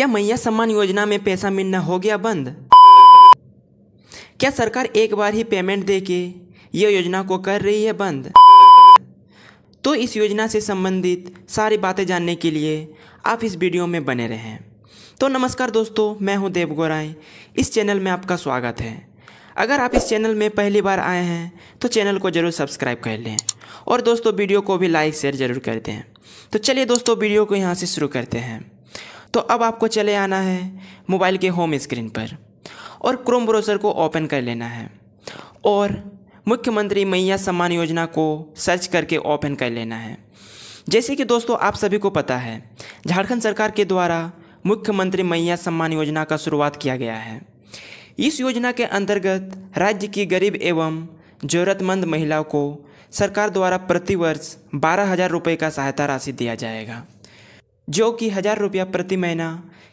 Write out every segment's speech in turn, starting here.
क्या मैया सम्मान योजना में पैसा मिलना हो गया बंद क्या सरकार एक बार ही पेमेंट दे के ये योजना को कर रही है बंद तो इस योजना से संबंधित सारी बातें जानने के लिए आप इस वीडियो में बने रहें तो नमस्कार दोस्तों मैं हूं देव गोराय इस चैनल में आपका स्वागत है अगर आप इस चैनल में पहली बार आए हैं तो चैनल को ज़रूर सब्सक्राइब कर लें और दोस्तों वीडियो को भी लाइक शेयर ज़रूर कर दें तो चलिए दोस्तों वीडियो को यहाँ से शुरू करते हैं तो अब आपको चले आना है मोबाइल के होम स्क्रीन पर और क्रोम ब्राउज़र को ओपन कर लेना है और मुख्यमंत्री मैया सम्मान योजना को सर्च करके ओपन कर लेना है जैसे कि दोस्तों आप सभी को पता है झारखंड सरकार के द्वारा मुख्यमंत्री मैया सम्मान योजना का शुरुआत किया गया है इस योजना के अंतर्गत राज्य की गरीब एवं ज़रूरतमंद महिलाओं को सरकार द्वारा प्रतिवर्ष बारह हज़ार रुपये का सहायता राशि दिया जाएगा जो कि हज़ार रुपया प्रति महीना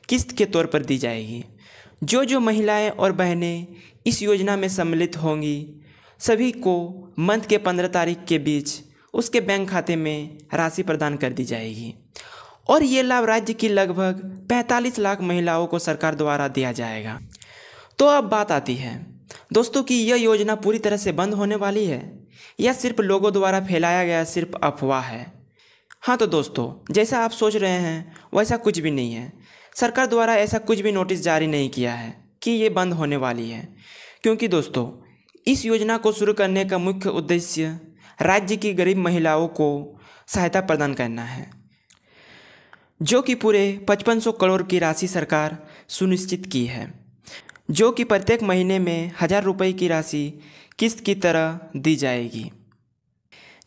किस्त के तौर पर दी जाएगी जो जो महिलाएं और बहनें इस योजना में सम्मिलित होंगी सभी को मंथ के पंद्रह तारीख के बीच उसके बैंक खाते में राशि प्रदान कर दी जाएगी और ये लाभ राज्य की लगभग 45 लाख महिलाओं को सरकार द्वारा दिया जाएगा तो अब बात आती है दोस्तों कि यह योजना पूरी तरह से बंद होने वाली है या सिर्फ लोगों द्वारा फैलाया गया सिर्फ अफवाह है हाँ तो दोस्तों जैसा आप सोच रहे हैं वैसा कुछ भी नहीं है सरकार द्वारा ऐसा कुछ भी नोटिस जारी नहीं किया है कि ये बंद होने वाली है क्योंकि दोस्तों इस योजना को शुरू करने का मुख्य उद्देश्य राज्य की गरीब महिलाओं को सहायता प्रदान करना है जो कि पूरे 5500 करोड़ की राशि सरकार सुनिश्चित की है जो कि प्रत्येक महीने में हज़ार रुपये की राशि किस्त की तरह दी जाएगी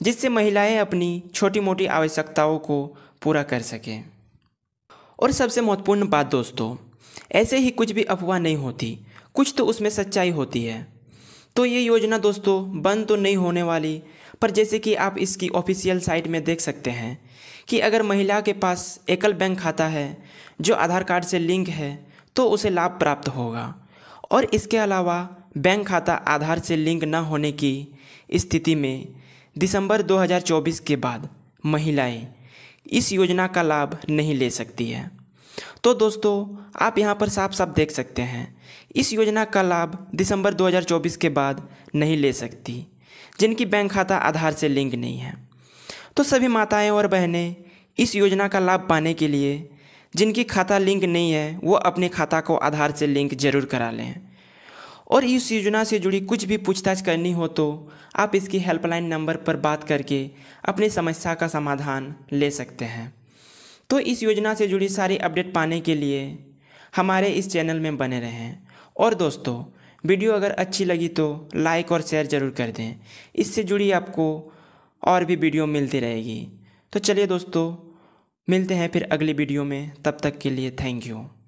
जिससे महिलाएं अपनी छोटी मोटी आवश्यकताओं को पूरा कर सकें और सबसे महत्वपूर्ण बात दोस्तों ऐसे ही कुछ भी अफवाह नहीं होती कुछ तो उसमें सच्चाई होती है तो ये योजना दोस्तों बंद तो नहीं होने वाली पर जैसे कि आप इसकी ऑफिशियल साइट में देख सकते हैं कि अगर महिला के पास एकल बैंक खाता है जो आधार कार्ड से लिंक है तो उसे लाभ प्राप्त होगा और इसके अलावा बैंक खाता आधार से लिंक न होने की स्थिति में दिसंबर 2024 के बाद महिलाएं इस योजना का लाभ नहीं ले सकती है तो दोस्तों आप यहाँ पर साफ साफ देख सकते हैं इस योजना का लाभ दिसंबर 2024 के बाद नहीं ले सकती जिनकी बैंक खाता आधार से लिंक नहीं है तो सभी माताएं और बहनें इस योजना का लाभ पाने के लिए जिनकी खाता लिंक नहीं है वो अपने खाता को आधार से लिंक जरूर करा लें और इस योजना से जुड़ी कुछ भी पूछताछ करनी हो तो आप इसकी हेल्पलाइन नंबर पर बात करके अपनी समस्या का समाधान ले सकते हैं तो इस योजना से जुड़ी सारी अपडेट पाने के लिए हमारे इस चैनल में बने रहें और दोस्तों वीडियो अगर अच्छी लगी तो लाइक और शेयर ज़रूर कर दें इससे जुड़ी आपको और भी वीडियो मिलती रहेगी तो चलिए दोस्तों मिलते हैं फिर अगली वीडियो में तब तक के लिए थैंक यू